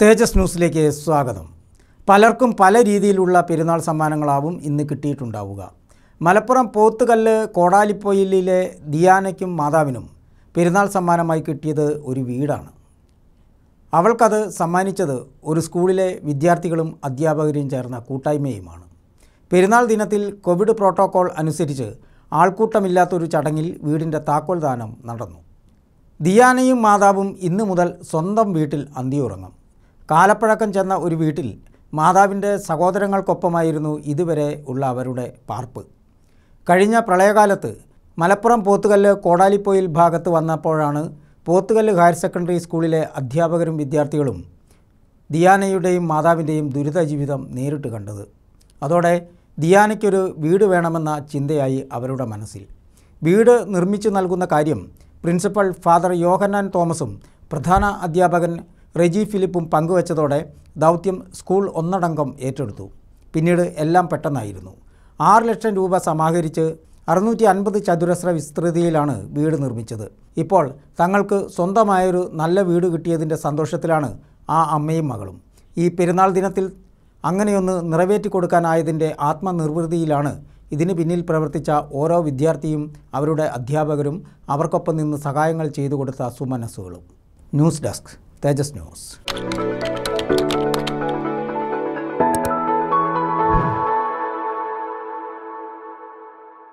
തേജസ് ന്യൂസിലേക്ക് സ്വാഗതം പലർക്കും പല രീതിയിലുള്ള പെരുന്നാൾ സമ്മാനങ്ങളാവും ഇന്ന് കിട്ടിയിട്ടുണ്ടാവുക മലപ്പുറം പോത്തുകല്ല് കോടാലിപ്പൊയിലിലെ ദിയാനയ്ക്കും മാതാവിനും പെരുന്നാൾ സമ്മാനമായി കിട്ടിയത് ഒരു വീടാണ് അവൾക്കത് സമ്മാനിച്ചത് ഒരു സ്കൂളിലെ വിദ്യാർത്ഥികളും അധ്യാപകരും ചേർന്ന കൂട്ടായ്മയുമാണ് പെരുന്നാൾ ദിനത്തിൽ കോവിഡ് പ്രോട്ടോകോൾ അനുസരിച്ച് ആൾക്കൂട്ടമില്ലാത്തൊരു ചടങ്ങിൽ വീടിൻ്റെ താക്കോൽ ദാനം നടന്നു ദിയാനയും മാതാവും ഇന്നു മുതൽ സ്വന്തം വീട്ടിൽ അന്തിയുറങ്ങും കാലപ്പഴക്കം ചെന്ന ഒരു വീട്ടിൽ മാതാവിൻ്റെ സഹോദരങ്ങൾക്കൊപ്പമായിരുന്നു ഇതുവരെ ഉള്ള അവരുടെ പാർപ്പ് കഴിഞ്ഞ പ്രളയകാലത്ത് മലപ്പുറം പോത്തുകല്ല് കോടാലിപ്പോയിൽ ഭാഗത്ത് വന്നപ്പോഴാണ് പോത്തുകല്ല് ഹയർ സെക്കൻഡറി സ്കൂളിലെ അധ്യാപകരും വിദ്യാർത്ഥികളും ദിയാനയുടെയും മാതാവിൻ്റെയും ദുരിത ജീവിതം നേരിട്ട് കണ്ടത് അതോടെ ദിയാനയ്ക്കൊരു വീട് വേണമെന്ന ചിന്തയായി അവരുടെ മനസ്സിൽ വീട് നിർമ്മിച്ചു നൽകുന്ന കാര്യം പ്രിൻസിപ്പൽ ഫാദർ യോഹന്നാൻ തോമസും പ്രധാന അധ്യാപകൻ റെജി ഫിലിപ്പും പങ്കുവച്ചതോടെ ദൗത്യം സ്കൂൾ ഒന്നടങ്കം ഏറ്റെടുത്തു പിന്നീട് എല്ലാം പെട്ടെന്നായിരുന്നു ആറ് ലക്ഷം രൂപ സമാഹരിച്ച് അറുന്നൂറ്റി അൻപത് ചതുരശ്ര വിസ്തൃതിയിലാണ് വീട് നിർമ്മിച്ചത് ഇപ്പോൾ തങ്ങൾക്ക് സ്വന്തമായൊരു നല്ല വീട് കിട്ടിയതിൻ്റെ സന്തോഷത്തിലാണ് ആ അമ്മയും മകളും ഈ പെരുന്നാൾ ദിനത്തിൽ അങ്ങനെയൊന്ന് നിറവേറ്റി കൊടുക്കാനായതിൻ്റെ ആത്മനിർവൃതിയിലാണ് ഇതിന് പിന്നിൽ പ്രവർത്തിച്ച ഓരോ വിദ്യാർത്ഥിയും അവരുടെ അധ്യാപകരും അവർക്കൊപ്പം നിന്ന് സഹായങ്ങൾ ചെയ്തു കൊടുത്ത സുമനസ്സുകളും ന്യൂസ് ഡെസ്ക് Tejas News.